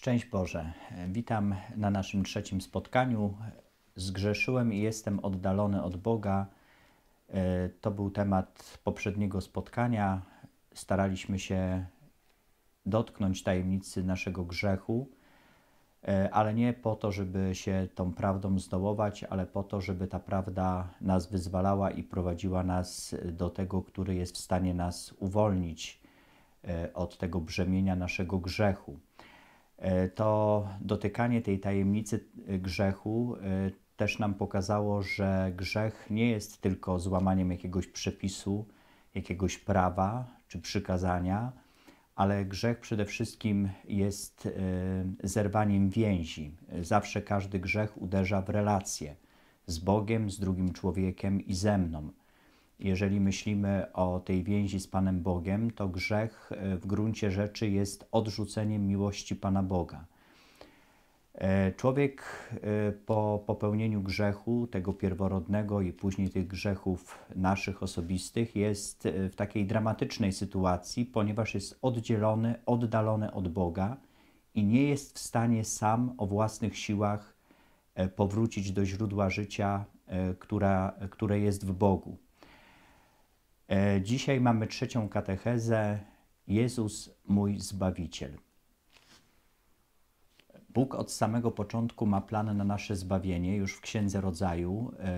Szczęść Boże, witam na naszym trzecim spotkaniu. Zgrzeszyłem i jestem oddalony od Boga. E, to był temat poprzedniego spotkania. Staraliśmy się dotknąć tajemnicy naszego grzechu, e, ale nie po to, żeby się tą prawdą zdołować, ale po to, żeby ta prawda nas wyzwalała i prowadziła nas do tego, który jest w stanie nas uwolnić e, od tego brzemienia naszego grzechu. E, to dotykanie tej tajemnicy e, grzechu e, też nam pokazało, że grzech nie jest tylko złamaniem jakiegoś przepisu, jakiegoś prawa czy przykazania, ale grzech przede wszystkim jest zerwaniem więzi. Zawsze każdy grzech uderza w relacje z Bogiem, z drugim człowiekiem i ze mną jeżeli myślimy o tej więzi z Panem Bogiem, to grzech e, w gruncie rzeczy jest odrzuceniem miłości Pana Boga. E, człowiek e, po popełnieniu grzechu, tego pierworodnego i później tych grzechów naszych osobistych, jest w takiej dramatycznej sytuacji, ponieważ jest oddzielony, oddalony od Boga i nie jest w stanie sam o własnych siłach powrócić do źródła życia, która, które jest w Bogu. E, dzisiaj mamy trzecią katechezę Jezus mój Zbawiciel. Bóg od samego początku ma plan na nasze zbawienie już w Księdze Rodzaju. E,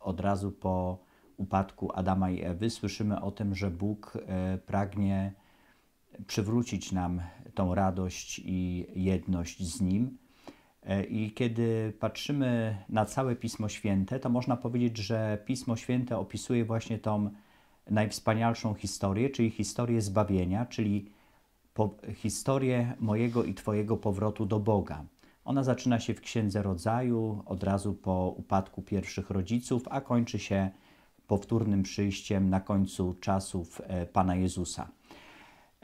od razu po upadku Adama i Ewy słyszymy o tym, że Bóg e, pragnie przywrócić nam tą radość i jedność z Nim E, I kiedy patrzymy na całe Pismo Święte, to można powiedzieć, że Pismo Święte opisuje właśnie tą najwspanialszą historię, czyli historię zbawienia, czyli po, historię mojego i Twojego powrotu do Boga. Ona zaczyna się w Księdze Rodzaju, od razu po upadku pierwszych rodziców, a kończy się powtórnym przyjściem na końcu czasów e, Pana Jezusa.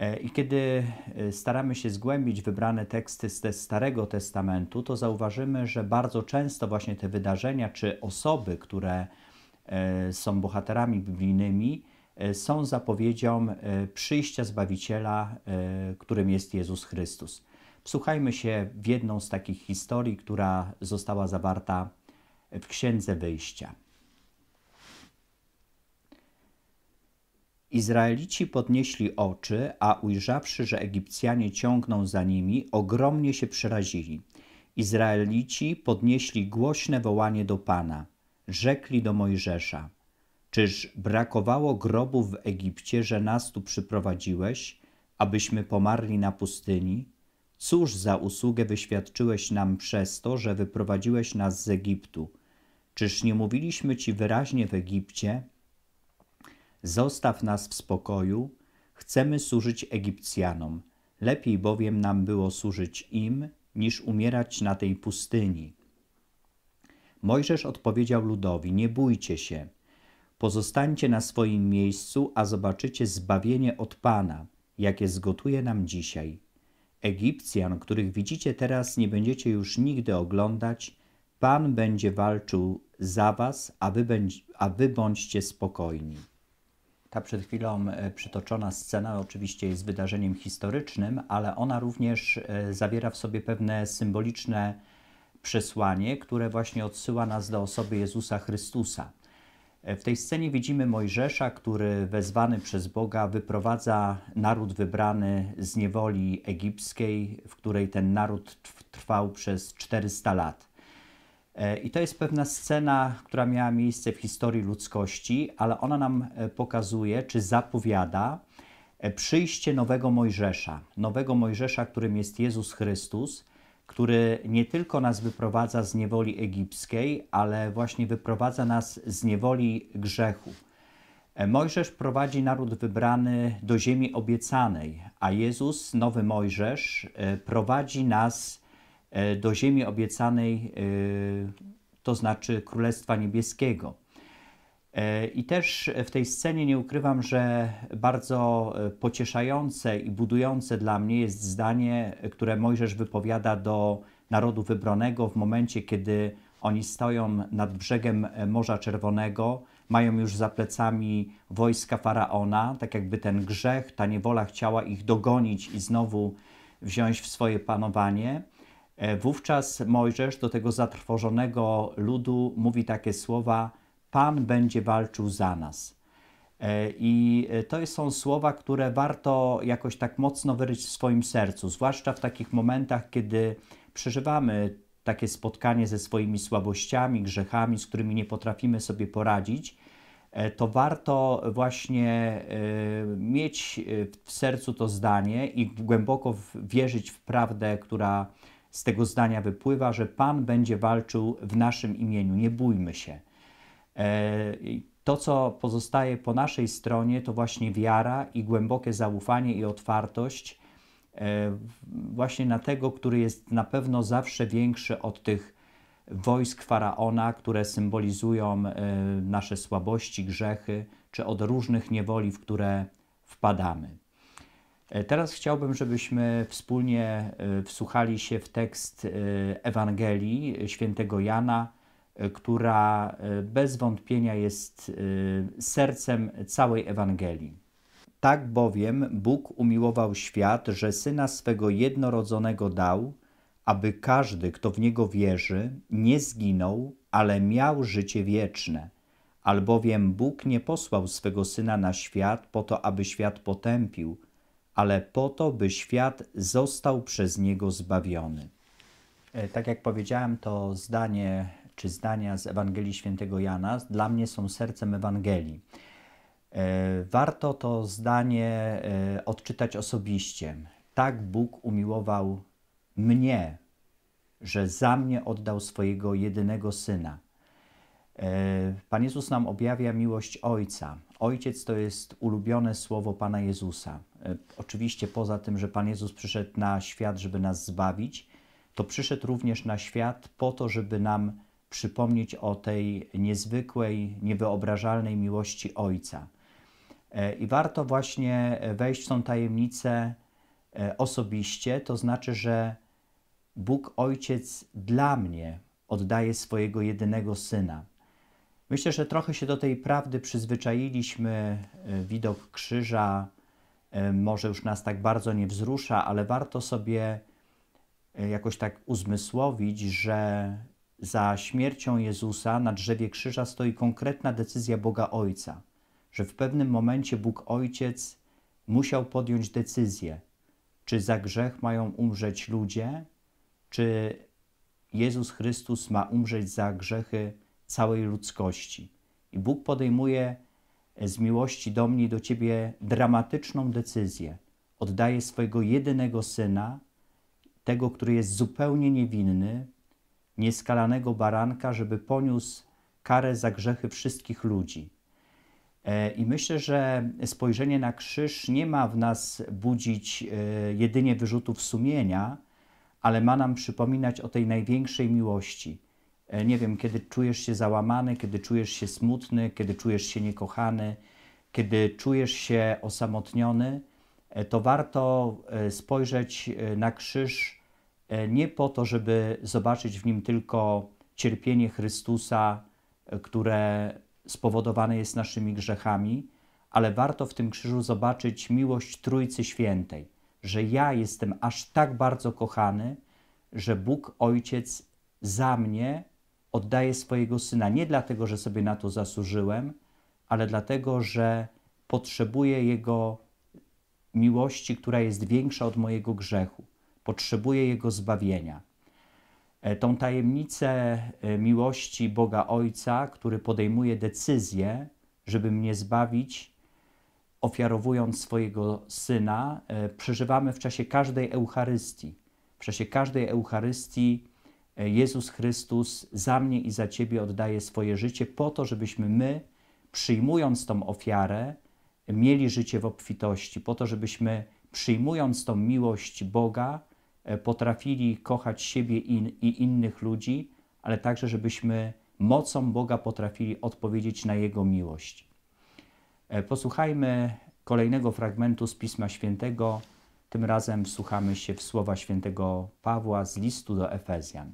E, I kiedy e, staramy się zgłębić wybrane teksty ze Starego Testamentu, to zauważymy, że bardzo często właśnie te wydarzenia czy osoby, które e, są bohaterami biblijnymi, są zapowiedzią przyjścia Zbawiciela, którym jest Jezus Chrystus. Wsłuchajmy się w jedną z takich historii, która została zawarta w Księdze Wyjścia. Izraelici podnieśli oczy, a ujrzawszy, że Egipcjanie ciągną za nimi, ogromnie się przerazili. Izraelici podnieśli głośne wołanie do Pana. Rzekli do Mojżesza: Czyż brakowało grobów w Egipcie, że nas tu przyprowadziłeś, abyśmy pomarli na pustyni? Cóż za usługę wyświadczyłeś nam przez to, że wyprowadziłeś nas z Egiptu? Czyż nie mówiliśmy ci wyraźnie w Egipcie, Zostaw nas w spokoju, chcemy służyć Egipcjanom. Lepiej bowiem nam było służyć im, niż umierać na tej pustyni. Mojżesz odpowiedział ludowi: Nie bójcie się. Pozostańcie na swoim miejscu, a zobaczycie zbawienie od Pana, jakie zgotuje nam dzisiaj. Egipcjan, których widzicie teraz, nie będziecie już nigdy oglądać. Pan będzie walczył za was, a wy, a wy bądźcie spokojni. Ta przed chwilą e, przytoczona scena oczywiście jest wydarzeniem historycznym, ale ona również e, zawiera w sobie pewne symboliczne przesłanie, które właśnie odsyła nas do osoby Jezusa Chrystusa. E, w tej scenie widzimy Mojżesza, który wezwany przez Boga wyprowadza naród wybrany z niewoli egipskiej, w której ten naród trwał przez 400 lat. E, I to jest pewna scena, która miała miejsce w historii ludzkości, ale ona nam e, pokazuje czy zapowiada e, przyjście nowego Mojżesza. Nowego Mojżesza, którym jest Jezus Chrystus, który nie tylko nas wyprowadza z niewoli egipskiej, ale właśnie wyprowadza nas z niewoli grzechu. Mojżesz prowadzi naród wybrany do ziemi obiecanej, a Jezus, nowy Mojżesz, prowadzi nas E, do ziemi obiecanej, e, to znaczy Królestwa Niebieskiego. E, I też w tej scenie nie ukrywam, że bardzo pocieszające i budujące dla mnie jest zdanie, które Mojżesz wypowiada do narodu wybranego w momencie, kiedy oni stoją nad brzegiem Morza Czerwonego, mają już za plecami wojska faraona, tak jakby ten grzech, ta niewola chciała ich dogonić i znowu wziąć w swoje panowanie. E, wówczas Mojżesz do tego zatrwożonego ludu mówi takie słowa: Pan będzie walczył za nas. E, I e, to są słowa, które warto jakoś tak mocno wyryć w swoim sercu, zwłaszcza w takich momentach, kiedy przeżywamy takie spotkanie ze swoimi słabościami, grzechami, z którymi nie potrafimy sobie poradzić, to warto właśnie mieć w sercu to zdanie i głęboko wierzyć w prawdę, która z tego zdania wypływa, że Pan będzie walczył w naszym imieniu, nie bójmy się. E, to, co pozostaje po naszej stronie, to właśnie wiara i głębokie zaufanie i otwartość e, właśnie na tego, który jest na pewno zawsze większy od tych wojsk faraona, które symbolizują e, nasze słabości, grzechy, czy od różnych niewoli, w które wpadamy. E, teraz chciałbym, żebyśmy wspólnie e, wsłuchali się w tekst e, Ewangelii świętego Jana, która bez wątpienia jest sercem całej Ewangelii. Tak bowiem Bóg umiłował świat, że syna swego jednorodzonego dał, aby każdy, kto w niego wierzy, nie zginął, ale miał życie wieczne. Albowiem Bóg nie posłał swego syna na świat po to, aby świat potępił ale po to, by świat został przez niego zbawiony. E, tak jak powiedziałem, to zdanie czy zdania z Ewangelii Świętego Jana dla mnie są sercem Ewangelii. E, warto to zdanie e, odczytać osobiście. Tak Bóg umiłował mnie, że za mnie oddał swojego jedynego syna. Pan Jezus nam objawia miłość Ojca. Ojciec to jest ulubione słowo Pana Jezusa. E, oczywiście poza tym, że Pan Jezus przyszedł na świat, żeby nas zbawić, to przyszedł również na świat po to, żeby nam przypomnieć o tej niezwykłej, niewyobrażalnej miłości Ojca. E, I warto właśnie wejść w tą tajemnicę e, osobiście, to znaczy, że Bóg Ojciec dla mnie oddaje swojego jedynego syna. Myślę, że trochę się do tej prawdy przyzwyczailiśmy. E, widok krzyża e, może już nas tak bardzo nie wzrusza, ale warto sobie e, jakoś tak uzmysłowić, że za śmiercią Jezusa na drzewie krzyża stoi konkretna decyzja Boga Ojca, że w pewnym momencie Bóg Ojciec musiał podjąć decyzję, czy za grzech mają umrzeć ludzie, czy Jezus Chrystus ma umrzeć za grzechy całej ludzkości. I Bóg podejmuje e, z miłości do mnie i do ciebie dramatyczną decyzję. Oddaje swojego jedynego syna, tego, który jest zupełnie niewinny, nieskalanego baranka, żeby poniósł karę za grzechy wszystkich ludzi. E, I myślę, że spojrzenie na krzyż nie ma w nas budzić e, jedynie wyrzutów sumienia, ale ma nam przypominać o tej największej miłości E, nie wiem, kiedy czujesz się załamany, kiedy czujesz się smutny, kiedy czujesz się niekochany, kiedy czujesz się osamotniony, e, to warto e, spojrzeć na krzyż nie po to, żeby zobaczyć w nim tylko cierpienie Chrystusa, które spowodowane jest naszymi grzechami, ale warto w tym krzyżu zobaczyć miłość Trójcy Świętej, że ja jestem aż tak bardzo kochany, że Bóg Ojciec za mnie oddaję swojego syna nie dlatego, że sobie na to zasłużyłem, ale dlatego, że potrzebuję jego miłości, która jest większa od mojego grzechu. Potrzebuję jego zbawienia. E, tą tajemnicę e, miłości Boga Ojca, który podejmuje decyzję, żeby mnie zbawić, ofiarowując swojego syna, e, przeżywamy w czasie każdej Eucharystii. W czasie każdej Eucharystii E, Jezus Chrystus za mnie i za Ciebie oddaje swoje życie po to, żebyśmy my, przyjmując tą ofiarę, mieli życie w obfitości, po to, żebyśmy przyjmując tą miłość Boga, e, potrafili kochać siebie i innych ludzi, ale także, żebyśmy mocą Boga potrafili odpowiedzieć na Jego miłość. E, posłuchajmy kolejnego fragmentu z Pisma Świętego. Tym razem wsłuchamy się w słowa świętego Pawła z listu do Efezjan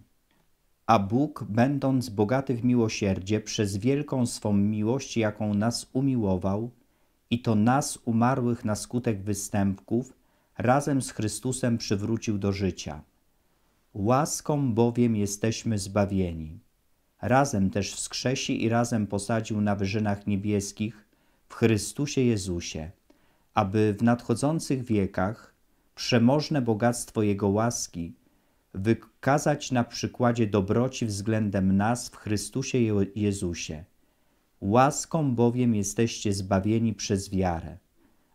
a Bóg, będąc bogaty w miłosierdzie, przez wielką swą miłość, jaką nas umiłował, i to nas umarłych na skutek występków, razem z Chrystusem przywrócił do życia. Łaską bowiem jesteśmy zbawieni. Razem też wskrzesi i razem posadził na wyżynach niebieskich w Chrystusie Jezusie, aby w nadchodzących wiekach przemożne bogactwo Jego łaski – wykazać na przykładzie dobroci względem nas w Chrystusie Jezusie. Łaską bowiem jesteście zbawieni przez wiarę,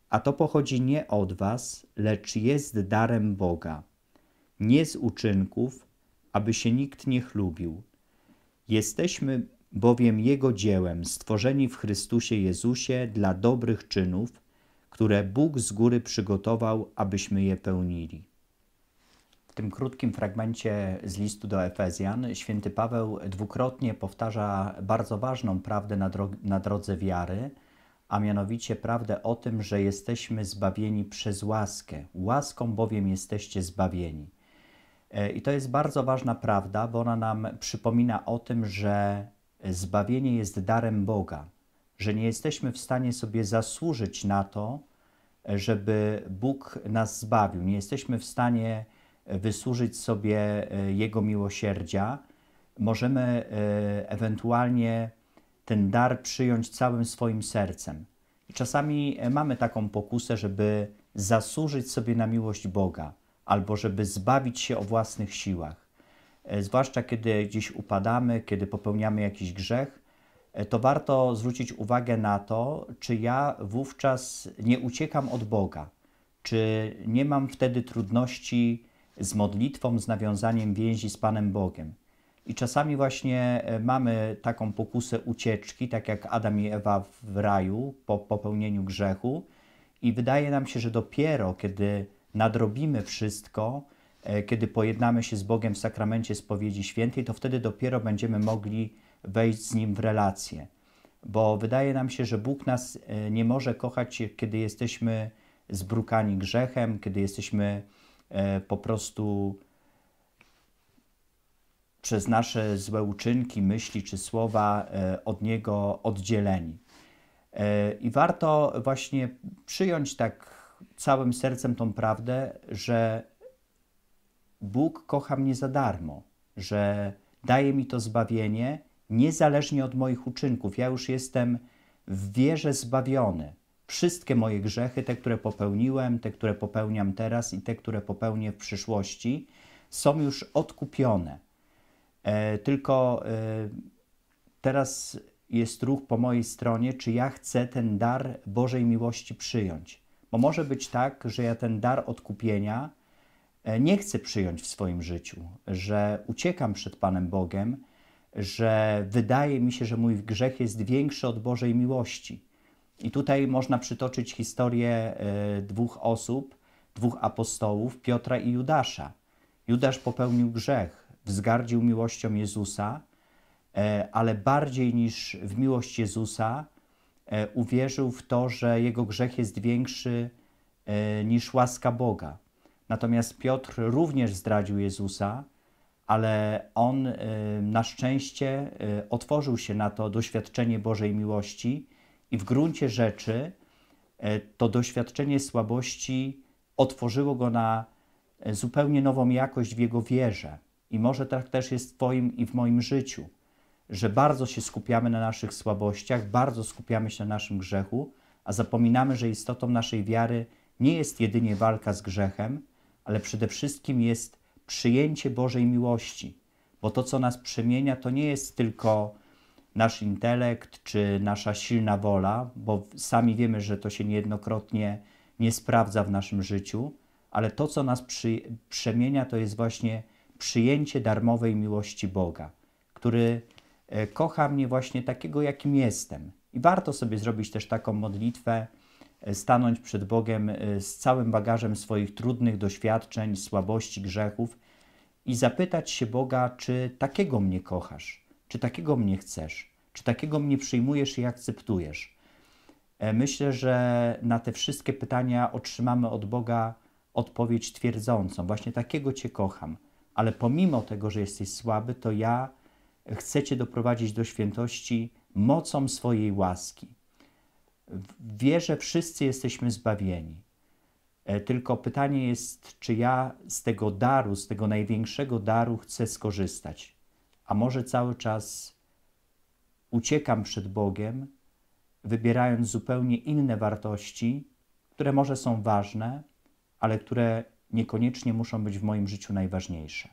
a to pochodzi nie od was, lecz jest darem Boga, nie z uczynków, aby się nikt nie chlubił. Jesteśmy bowiem Jego dziełem, stworzeni w Chrystusie Jezusie dla dobrych czynów, które Bóg z góry przygotował, abyśmy je pełnili tym krótkim fragmencie z listu do Efezjan święty Paweł dwukrotnie powtarza bardzo ważną prawdę na, na drodze wiary, a mianowicie prawdę o tym, że jesteśmy zbawieni przez łaskę. Łaską bowiem jesteście zbawieni. E, I to jest bardzo ważna prawda, bo ona nam przypomina o tym, że zbawienie jest darem Boga, że nie jesteśmy w stanie sobie zasłużyć na to, żeby Bóg nas zbawił. Nie jesteśmy w stanie wysłużyć sobie e, Jego miłosierdzia, możemy e, ewentualnie ten dar przyjąć całym swoim sercem. I czasami e, mamy taką pokusę, żeby zasłużyć sobie na miłość Boga, albo żeby zbawić się o własnych siłach. Zwłaszcza kiedy gdzieś upadamy, kiedy popełniamy jakiś grzech, to warto zwrócić uwagę na to, czy ja wówczas nie uciekam od Boga, czy nie mam wtedy trudności z modlitwą, z nawiązaniem więzi z Panem Bogiem. I czasami właśnie e, mamy taką pokusę ucieczki, tak jak Adam i Ewa w raju po popełnieniu grzechu, i wydaje nam się, że dopiero kiedy nadrobimy wszystko, e, kiedy pojednamy się z Bogiem w sakramencie spowiedzi świętej, to wtedy dopiero będziemy mogli wejść z Nim w relację. Bo wydaje nam się, że Bóg nas e, nie może kochać, kiedy jesteśmy zbrukani grzechem, kiedy jesteśmy E, po prostu przez nasze złe uczynki, myśli czy słowa e, od Niego oddzieleni. E, I warto właśnie przyjąć tak całym sercem tą prawdę, że Bóg kocha mnie za darmo, że daje mi to zbawienie niezależnie od moich uczynków. Ja już jestem w wierze zbawiony wszystkie moje grzechy, te, które popełniłem, te, które popełniam teraz i te, które popełnię w przyszłości, są już odkupione. E, tylko e, teraz jest ruch po mojej stronie, czy ja chcę ten dar Bożej miłości przyjąć. Bo może być tak, że ja ten dar odkupienia e, nie chcę przyjąć w swoim życiu, że uciekam przed Panem Bogiem, że wydaje mi się, że mój grzech jest większy od Bożej miłości. I tutaj można przytoczyć historię e, dwóch osób, dwóch apostołów, Piotra i Judasza. Judasz popełnił grzech, wzgardził miłością Jezusa, e, ale bardziej niż w miłość Jezusa e, uwierzył w to, że jego grzech jest większy niż łaska Boga. Natomiast Piotr również zdradził Jezusa, ale on na szczęście otworzył się na to doświadczenie Bożej miłości i w gruncie rzeczy e, to doświadczenie słabości otworzyło go na e, zupełnie nową jakość w jego wierze. I może tak też jest w Twoim i w moim życiu, że bardzo się skupiamy na naszych słabościach, bardzo skupiamy się na naszym grzechu, a zapominamy, że istotą naszej wiary nie jest jedynie walka z grzechem, ale przede wszystkim jest przyjęcie Bożej miłości, bo to, co nas przemienia, to nie jest tylko nasz intelekt czy nasza silna wola, bo sami wiemy, że to się niejednokrotnie nie sprawdza w naszym życiu, ale to, co nas przy, przemienia, to jest właśnie przyjęcie darmowej miłości Boga, który e, kocha mnie właśnie takiego, jakim jestem. I warto sobie zrobić też taką modlitwę, e, stanąć przed Bogiem e, z całym bagażem swoich trudnych doświadczeń, słabości, grzechów i zapytać się Boga, czy takiego mnie kochasz czy takiego mnie chcesz? Czy takiego mnie przyjmujesz i akceptujesz? E, myślę, że na te wszystkie pytania otrzymamy od Boga odpowiedź twierdzącą: Właśnie takiego Cię kocham, ale pomimo tego, że jesteś słaby, to ja chcę Cię doprowadzić do świętości mocą swojej łaski. Wierzę, wszyscy jesteśmy zbawieni. E, tylko pytanie jest, czy ja z tego daru, z tego największego daru chcę skorzystać a może cały czas uciekam przed Bogiem, wybierając zupełnie inne wartości, które może są ważne, ale które niekoniecznie muszą być w moim życiu najważniejsze.